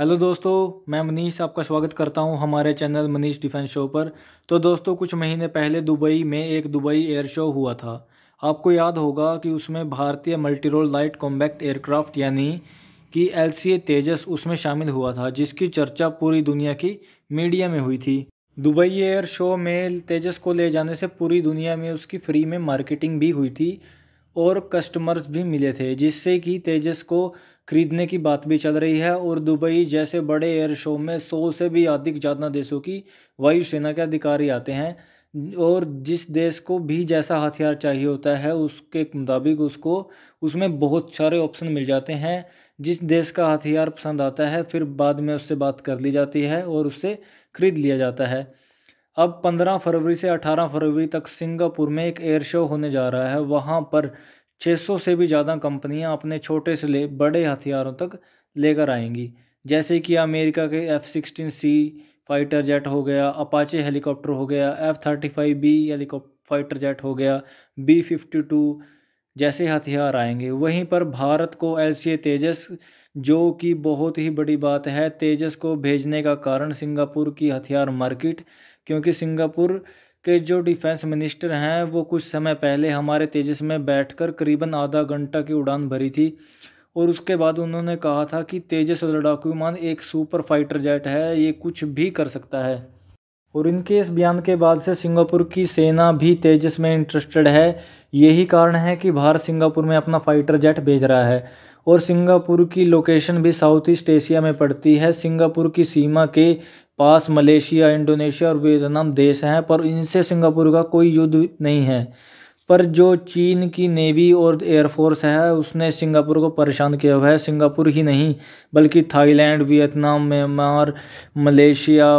hello दोस्तों मैं मनीष आपका स्वागत करता हूं हमारे चैनल मनीष डिफेंस शो पर तो दोस्तों कुछ महीने पहले दुबई में एक दुबई एयर शो हुआ था आपको याद होगा कि उसमें भारतीय मल्टीरोल लाइट कॉम्बैक्ट एयरक्राफ्ट यानी कि एल तेजस उसमें शामिल हुआ था जिसकी चर्चा पूरी दुनिया की मीडिया में हुई थी दुबई एयर शो में तेजस को ले जाने से पूरी दुनिया में उसकी फ्री में मार्केटिंग भी हुई थी और कस्टमर्स भी मिले थे जिससे कि तेजस को खरीदने की बात भी चल रही है और दुबई जैसे बड़े एयर शो में सौ से भी अधिक ज़्यादा देशों की वायुसेना के अधिकारी आते हैं और जिस देश को भी जैसा हथियार चाहिए होता है उसके मुताबिक उसको उसमें बहुत सारे ऑप्शन मिल जाते हैं जिस देश का हथियार पसंद आता है फिर बाद में उससे बात कर ली जाती है और उससे ख़रीद लिया जाता है अब 15 फरवरी से 18 फरवरी तक सिंगापुर में एक एयर शो होने जा रहा है वहाँ पर 600 से भी ज़्यादा कंपनियाँ अपने छोटे से ले बड़े हथियारों तक लेकर आएंगी जैसे कि अमेरिका के F sixteen C fighter jet हो गया अपाचे हेलीकॉप्टर हो गया एफ़ थर्टी फाइव बी हेलीकॉप फाइटर जेट हो गया बी फिफ्टी टू जैसे हथियार आएंगे वहीं पर भारत को एल तेजस जो कि बहुत ही बड़ी बात है तेजस को भेजने का कारण सिंगापुर की हथियार मार्केट क्योंकि सिंगापुर के जो डिफेंस मिनिस्टर हैं वो कुछ समय पहले हमारे तेजस में बैठकर करीबन आधा घंटा की उड़ान भरी थी और उसके बाद उन्होंने कहा था कि तेजस लड़ाकू विमान एक सुपर फाइटर जेट है ये कुछ भी कर सकता है और इनके इस बयान के बाद से सिंगापुर की सेना भी तेजस में इंटरेस्टेड है यही कारण है कि भारत सिंगापुर में अपना फाइटर जेट भेज रहा है और सिंगापुर की लोकेशन भी साउथ ईस्ट एशिया में पड़ती है सिंगापुर की सीमा के पास मलेशिया इंडोनेशिया और वियतनाम देश हैं पर इनसे सिंगापुर का कोई युद्ध नहीं है पर जो चीन की नेवी और एयरफोर्स है उसने सिंगापुर को परेशान किया हुआ है सिंगापुर ही नहीं बल्कि Thailand Vietnam Myanmar Malaysia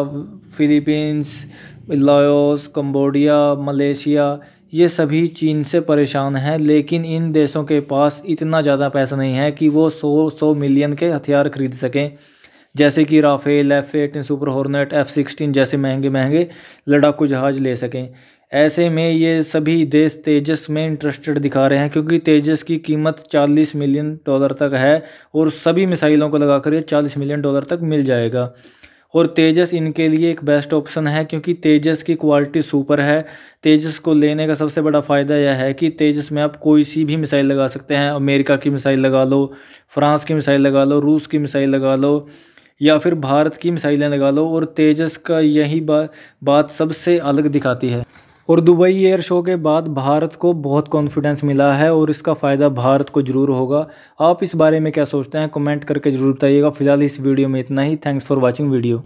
Philippines Laos Cambodia Malaysia ये सभी चीन से परेशान हैं लेकिन इन देशों के पास इतना ज़्यादा पैसा नहीं है कि वो सौ सौ मिलियन के हथियार खरीद सकें जैसे कि Rafale F eighteen super hornet F sixteen जैसे महंगे महंगे लड़ाकू जहाज़ ले सकें ऐसे में ये सभी देश तेजस में इंटरेस्टेड दिखा रहे हैं क्योंकि तेजस की कीमत 40 मिलियन डॉलर तक है और सभी मिसाइलों को लगाकर ये 40 मिलियन डॉलर तक मिल जाएगा और तेजस इनके लिए एक बेस्ट ऑप्शन है क्योंकि तेजस की क्वालिटी सुपर है तेजस को लेने का सबसे बड़ा फ़ायदा यह है कि तेजस में आप कोई सी भी मिसाइल लगा सकते हैं अमेरिका की मिसाइल लगा लो फ्रांस की मिसाइल लगा लो रूस की मिसाइल लगा लो या फिर भारत की मिसाइलें लगा लो और तेजस का यही बा, बात सबसे अलग दिखाती है और दुबई एयर शो के बाद भारत को बहुत कॉन्फिडेंस मिला है और इसका फ़ायदा भारत को ज़रूर होगा आप इस बारे में क्या सोचते हैं कमेंट करके ज़रूर बताइएगा फिलहाल इस वीडियो में इतना ही थैंक्स फॉर वॉचिंग वीडियो